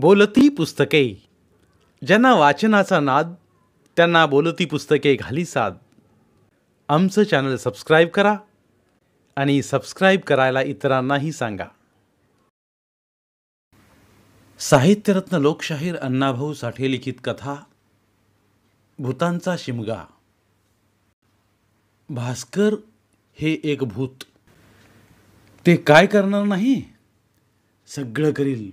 बोलती पुस्तके ज्यांना वाचनाचा नाद त्यांना बोलती पुस्तके घाली साद आमचं चॅनल सबस्क्राईब करा आणि सबस्क्राईब करायला इतरांनाही सांगा साहित्यरत्न लोकशाहीर अण्णाभाऊ साठे लिखित कथा भूतांचा शिमगा भास्कर हे एक भूत ते काय करणार नाही सगळं करील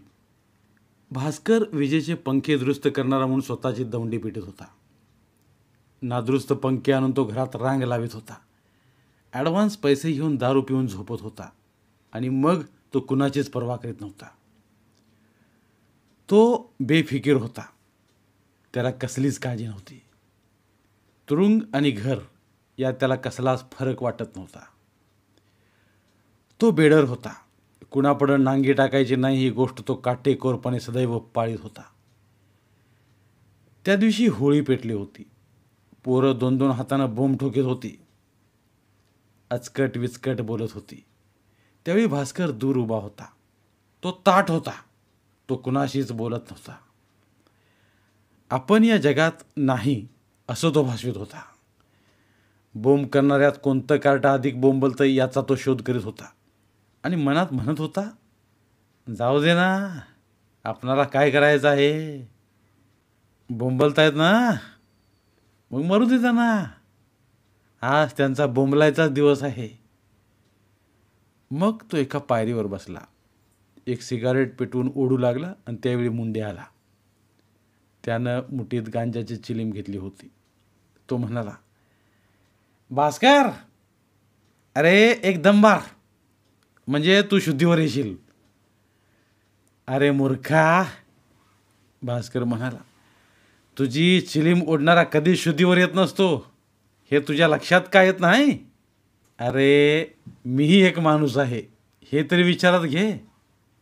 भास्कर विजेचे पंखे दुरुस्त करणारा म्हणून स्वतःची दौंडी पिटत होता नादुरुस्त पंखे आणून तो घरात रांग लावित होता ॲडव्हान्स पैसे घेऊन दारू पिऊन झोपत होता आणि मग तो कुणाचीच पर्वा करीत नव्हता तो बेफिकीर होता त्याला कसलीच काळजी नव्हती तुरुंग आणि घर यात त्याला कसलाच फरक वाटत नव्हता तो बेडर होता कुणापडं नांगी टाकायची नाही ही गोष्ट तो काटेकोरपणे सदैव पाळीत होता त्या दिवशी होळी पेटली होती पोरं दोन दोन हातानं बोंब ठोकीत होती अचकट विचकट बोलत होती त्यावेळी भास्कर दूर उभा होता तो ताट होता तो कुणाशीच बोलत नव्हता आपण या जगात नाही असं तो भाषित होता बोंब करणाऱ्यात कोणतं कार्ट अधिक बोंबलतं याचा तो शोध करीत होता आणि मनात म्हणत होता जाऊ दे ना आपणाला काय करायचं आहे बोंबलतायत ना मग मरू दे ना आज त्यांचा बोंबलायचाच दिवस आहे मग तो एका पायरीवर बसला एक सिगारेट पेटवून ओढू लागला आणि त्यावेळी मुंडे आला त्यानं मुठीत गांजाची चिलीम घेतली होती तो म्हणाला भास्कर अरे एक दंबार म्हणजे तू शुद्धीवर येशील अरे मूर्खा भास्कर म्हणाला तुझी चिलीम ओढणारा कधी शुद्धीवर येत नसतो हे तुझ्या लक्षात का येत नाही अरे मीही एक माणूस आहे हे तरी विचारात घे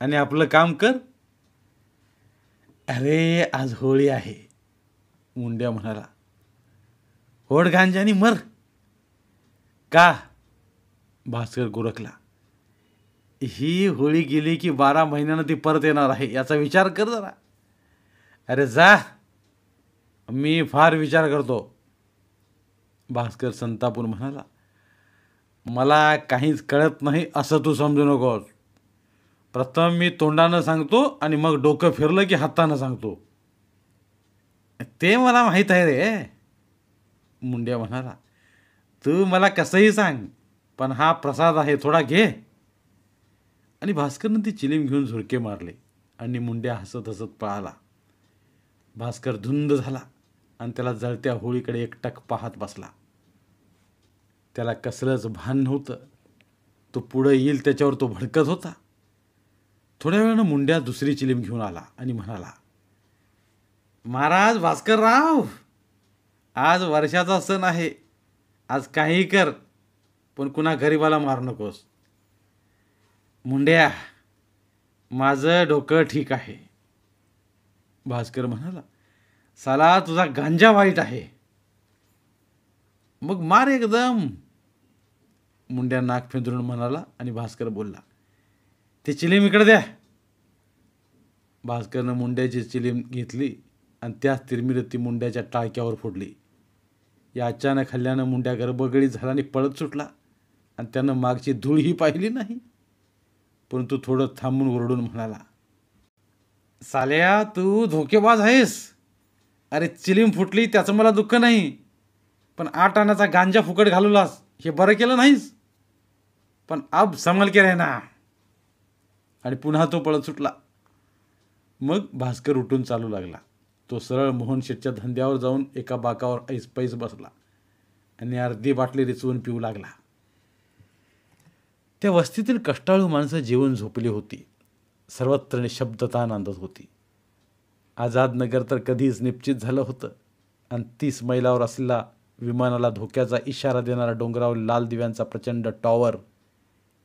आणि आपलं काम कर अरे आज होळी आहे मुंड्या म्हणाला होड गांजानी मर का भास्कर गोरखला ही होळी गेली की बारा महिन्यानं ती परत येणार आहे याचा विचार कर जरा अरे जा मी फार विचार करतो भास्कर संतापूर म्हणाला मला काहीच कळत नाही असं तू समजू नकोस प्रथम मी तोंडानं सांगतो आणि मग डोकं फिरलं की हातानं सांगतो ते मला माहीत आहे रे मुंड्या म्हणाला तू मला कसंही सांग पण हा प्रसाद आहे थोडा घे आणि भास्करनं ती चिलीम घेऊन झुरके मारले आणि मुंड्या हसत हसत पळाला भास्कर धुंद झाला आणि त्याला जळत्या होळीकडे एकटक पाहत बसला त्याला कसलंच भान नव्हतं तो पुढं येईल त्याच्यावर तो भडकत होता थोड्या वेळानं मुंड्या दुसरी चिलीम घेऊन आला आणि म्हणाला महाराज भास्करराव आज वर्षाचा सण आहे आज काही कर पण कुणा गरिबाला मारू नकोस मुंड्या माझं डोकं ठीक आहे भास्कर म्हणाला साला तुझा गांजा वाईट आहे मग मार एकदम मुंड्या नाक फेंदरून म्हणाला आणि भास्कर बोलला ते चिलीम इकडे द्या भास्करनं मुंड्याची चिलीम घेतली आणि त्याच तिरमिर ती मुंड्याच्या टाळक्यावर फोडली या अचानक हल्ल्यानं मुंड्या गरबगडी झाला आणि पळत सुटला आणि त्यानं मागची धूळही पाहिली नाही परंतु थोडं थांबून ओरडून म्हणाला साल्या तू धोकेबाज आहेस अरे चिलीम फुटली त्याचं मला दुःख नाही पण आठ आणाचा गांजा फुकट घालवलास हे बरं केलं नाहीस पण अब समल के ना आणि पुन्हा तो पळत सुटला मग भास्कर उठून चालू लागला तो सरळ मोहन शेठच्या धंद्यावर जाऊन एका बाकावर ऐस पैस बसला आणि अर्धी बाटली रिचवून पिऊ लागला त्या वस्तीतील कष्टाळू माणसं जेवून झोपली होती सर्वत्र निशब्दता नांदत होती आझादनगर तर कधीच निश्चित झालं होतं आणि तीस मैलावर असलेला विमानाला धोक्याचा इशारा देणारा डोंगरावर लाल दिव्यांचा प्रचंड टॉवर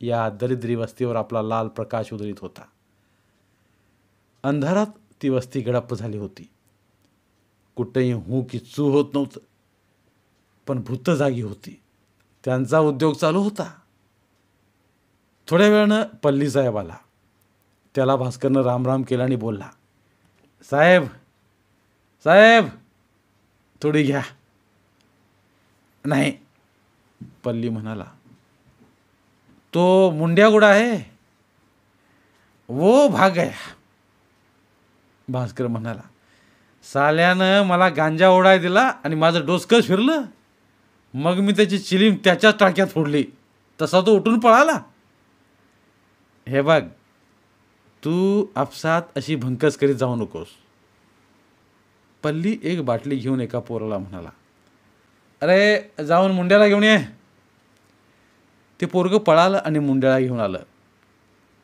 या दरिद्री वस्तीवर आपला लाल प्रकाश उदळीत होता अंधारात ती वस्ती गडप झाली होती कुठेही हू की चू होत नव्हतं पण भूत जागी होती त्यांचा उद्योग चालू होता थोड्या वेळानं साहेब आला त्याला भास्करनं रामराम केला आणि बोलला साहेब साहेब थोडी घ्या नाही पल्ली म्हणाला तो मुंड्यागुडा गुडा आहे वो भाग आहे भास्कर म्हणाला साल्यानं मला गांजा ओढाय दिला आणि माझं डोसकं फिरलं मग मी त्याची चिलीम त्याच्याच टाक्यात फोडली तसा तो उठून पळाला हे बघ तू आपसात अशी भंकस करीत जाऊ नकोस पल्ली एक बाटली घेऊन एका पोराला म्हणाला अरे जाऊन मुंड्याला घेऊन ये ते पोरगं पळालं आणि मुंड्याला घेऊन आलं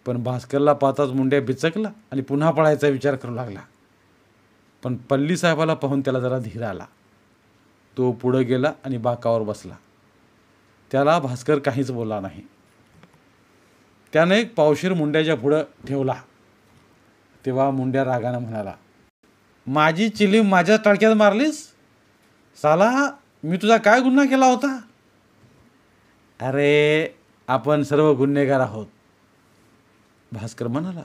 पण भास्करला पाहताच मुंड्या बिचकला आणि पुन्हा पळायचा विचार करू लागला पण पल्ली साहेबाला पाहून त्याला जरा धीर आला तो पुढं गेला आणि बाकावर बसला त्याला भास्कर काहीच बोलला नाही त्यानं एक पावशीर मुंड्याच्या पुढं ठेवला तेव्हा मुंड्या रागानं म्हणाला माझी चिली माझ्याच टाळक्यात मारलीस साला मी तुझा काय गुन्हा केला होता अरे आपण सर्व गुन्हेगार आहोत भास्कर म्हणाला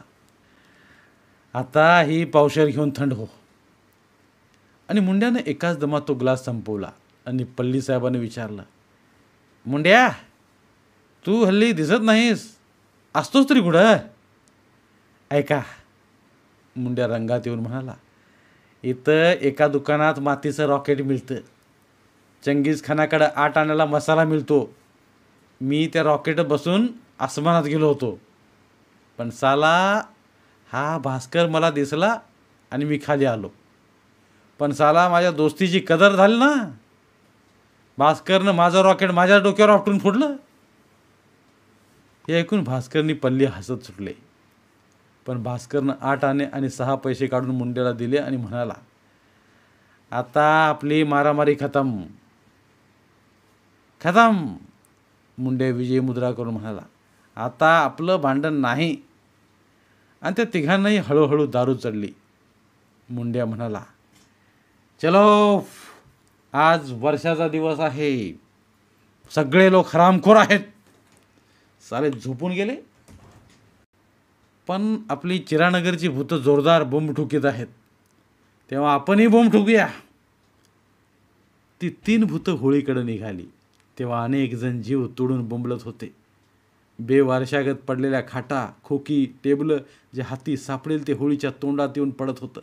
आता ही पावशेर घेऊन थंड हो आणि मुंड्यानं एकाच दमात तो ग्लास संपवला आणि पल्ली साहेबाने विचारलं मुंड्या तू हल्ली दिसत नाहीस असतोच तरी कुठं ऐका मुंड्या रंगात येऊन म्हणाला इथं एका दुकानात मातीचं रॉकेट मिळतं चंगीज खानाकडं आठ आणायला मसाला मिळतो मी त्या रॉकेट बसून आसमानात गेलो होतो पण साला हा भास्कर मला दिसला आणि मी खाली आलो पण साला माझ्या दोस्तीची कदर झाली ना भास्करनं माझं रॉकेट माझ्या डोक्यावर आपटून फोडलं हे ऐकून भास्करनी पल्ली हसत सुटले पण भास्करनं आठ आणे आणि सहा पैसे काढून मुंड्याला दिले आणि म्हणाला आता आपली मारामारी खतम खतम मुंडे विजय मुद्रा करून म्हणाला आता आपलं भांडण नाही आणि त्या तिघांनाही हळूहळू दारू चढली मुंड्या म्हणाला चलो आज वर्षाचा दिवस आहे सगळे लोक हरामखोर आहेत सारे झोपून गेले पण आपली चिरानगरची भूतं जोरदार बोंब ठुकीत आहेत तेव्हा आपणही बोंब ठुकूया ती तीन भूतं होळीकडे निघाली तेव्हा अनेक जण जीव तोडून बोंबलत होते बेवारशागत पडलेल्या खाटा खोकी टेबल जे हाती सापडेल ते होळीच्या तोंडात येऊन पडत होतं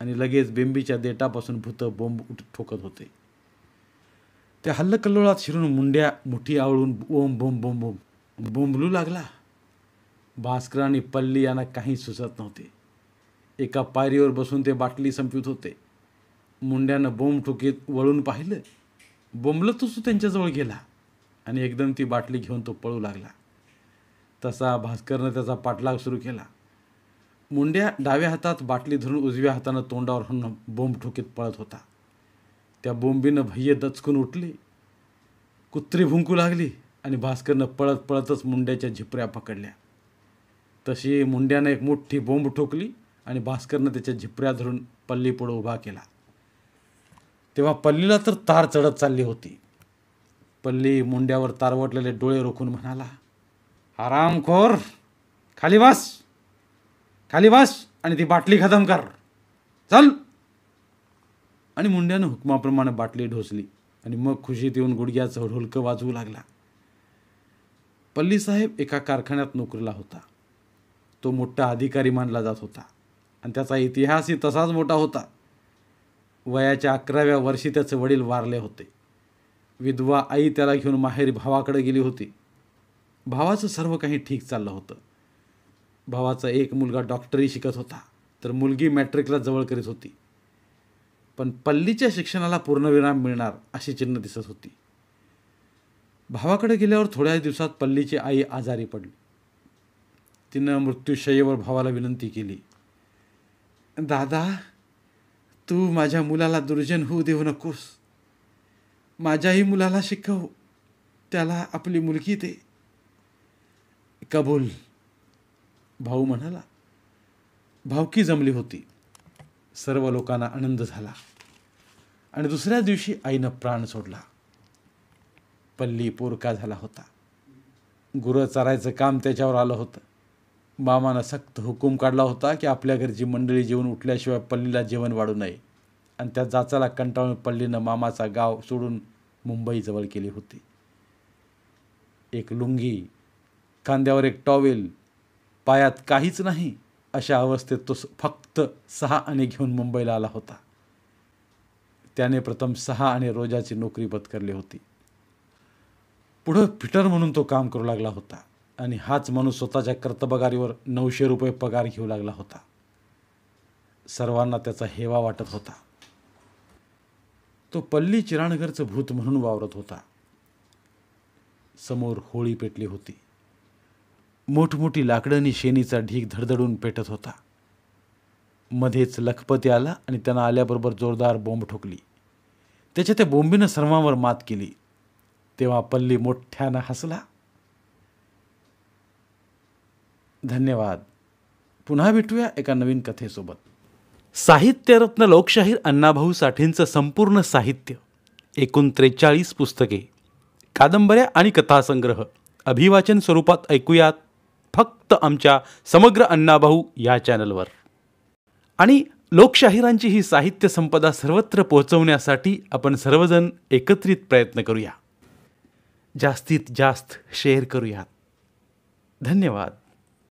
आणि लगेच बेंबीच्या देटापासून भूतं बोंब उठ ठोकत होते त्या हल्लकल्लोळात शिरून मुंड्या मुठी आवळून ओम बोंब बोंब बोंब बोंबलू लागला भास्कर आणि पल्ली यांना काही सुचत नव्हते एका पायरीवर बसून ते बाटली संपवित होते मुंड्यानं ठोकीत वळून पाहिलं बोंबलं तो त्यांच्याजवळ गेला आणि एकदम ती बाटली घेऊन तो पळू लागला तसा भास्करनं त्याचा पाठलाग सुरू केला मुंड्या डाव्या हातात बाटली धरून उजव्या हातानं तोंडावर हण बोंब ठोकीत पळत होता त्या बोंबीनं भय्य दचकून उठली कुत्री भुंकू लागली आणि भास्करनं पळत पळतच मुंड्याच्या झिपऱ्या पकडल्या तशी मुंड्यानं एक मोठी बोंब ठोकली आणि भास्करनं त्याच्या झिपऱ्या धरून पल्लीपुढं उभा केला तेव्हा पल्लीला तर तार चढत चालली होती पल्ली मुंड्यावर तारवटलेले डोळे रोखून म्हणाला आरामखोर खाली वास खाली वास आणि ती बाटली खतम कर चल आणि मुंड्यानं हुकमाप्रमाणे बाटली ढोसली आणि मग खुशीत येऊन गुडघ्याचं हुलकं वाजवू लागला पल्लीसाहेब एका कारखान्यात नोकरीला होता तो मोठा अधिकारी मानला जात होता आणि त्याचा इतिहासही तसाच मोठा होता वयाच्या अकराव्या वर्षी त्याचे वडील वारले होते विधवा आई त्याला घेऊन माहेर भावाकडे गेली होती भावाचं सर्व काही ठीक चाललं होतं भावाचा एक मुलगा डॉक्टरी शिकत होता तर मुलगी मॅट्रिकला जवळ करीत होती पण पल्लीच्या शिक्षणाला पूर्णविराम मिळणार अशी चिन्ह दिसत होती भावाकडे गेल्यावर थोड्या दिवसात पल्लीची आई आजारी पडली तिनं मृत्यूशय्येवर भावाला विनंती केली दादा तू माझ्या मुलाला दुर्जन होऊ देऊ नकोस माझ्याही मुलाला शिकव त्याला आपली मुलगी दे कबूल भाऊ म्हणाला भावकी जमली होती सर्व लोकांना आनंद झाला आणि दुसऱ्या दिवशी आईनं प्राण सोडला पल्ली पोरका झाला होता गुरं चरायचं काम त्याच्यावर आलं होतं मामानं सक्त हुकूम काढला होता की आपल्या घरची मंडळी जेवण उठल्याशिवाय पल्लीला जेवण वाढू नये आणि त्या जाचाला कंटाळून पल्लीनं मामाचा गाव सोडून मुंबईजवळ केली होती एक लुंगी खांद्यावर एक टॉवेल पायात काहीच नाही अशा अवस्थेत तो फक्त सहा आणि घेऊन मुंबईला आला होता त्याने प्रथम सहा आणि रोजाची नोकरी पत्करली होती पुढं फिटर म्हणून तो काम करू लागला होता आणि हाच माणूस स्वतःच्या कर्तबगारीवर नऊशे रुपये पगार घेऊ लागला होता सर्वांना त्याचा हेवा वाटत होता तो पल्ली चिराणघरचं भूत म्हणून वावरत होता समोर होळी पेटली होती मोठमोठी लाकडं शेनीचा ढीक धडधडून पेटत होता मध्येच लखपती आला आणि त्यांना आल्याबरोबर जोरदार बॉम्ब ठोकली त्याच्या त्या बोंबीनं सर्वांवर मात केली तेव्हा पल्ली मोठ्यानं हसला धन्यवाद पुन्हा भेटूया एका नवीन कथेसोबत साहित्यरत्न लोकशाहीर अण्णाभाऊ साठेंचं संपूर्ण साहित्य एकूण त्रेचाळीस पुस्तके कादंबऱ्या आणि कथासंग्रह अभिवाचन स्वरूपात ऐकूयात फक्त आमच्या समग्र अण्णाभाऊ या चॅनलवर आणि लोकशाहीरांची ही साहित्य संपदा सर्वत्र पोहोचवण्यासाठी आपण सर्वजण एकत्रित प्रयत्न करूया जास्तीत जास्त शेअर करूयात धन्यवाद